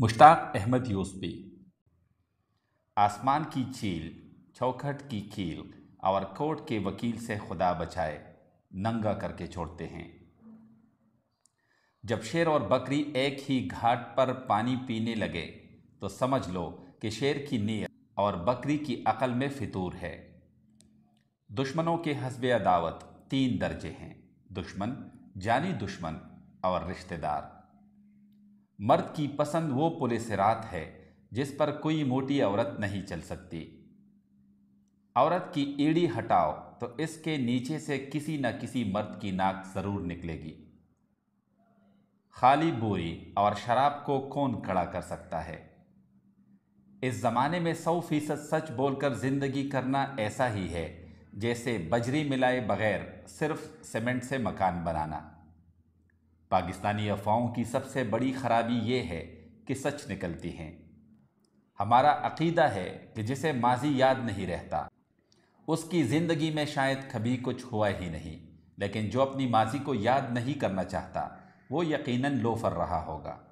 मुश्ताक अहमद यूसपी आसमान की चील चौखट की कील और कोर्ट के वकील से खुदा बचाए नंगा करके छोड़ते हैं जब शेर और बकरी एक ही घाट पर पानी पीने लगे तो समझ लो कि शेर की नीयत और बकरी की अकल में फितूर है दुश्मनों के हसब अदावत तीन दर्जे हैं दुश्मन जानी दुश्मन और रिश्तेदार मर्द की पसंद वो पुलिसरात है जिस पर कोई मोटी औरत नहीं चल सकती औरत की एड़ी हटाओ तो इसके नीचे से किसी न किसी मर्द की नाक ज़रूर निकलेगी खाली बोरी और शराब को कौन खड़ा कर सकता है इस ज़माने में सौ फीसद सच बोलकर ज़िंदगी करना ऐसा ही है जैसे बजरी मिलाए बगैर सिर्फ सीमेंट से मकान बनाना पाकिस्तानी अफवाहों की सबसे बड़ी खराबी ये है कि सच निकलती हैं हमारा अकीदा है कि जिसे माजी याद नहीं रहता उसकी ज़िंदगी में शायद कभी कुछ हुआ ही नहीं लेकिन जो अपनी माजी को याद नहीं करना चाहता वो यकीनन लोफर रहा होगा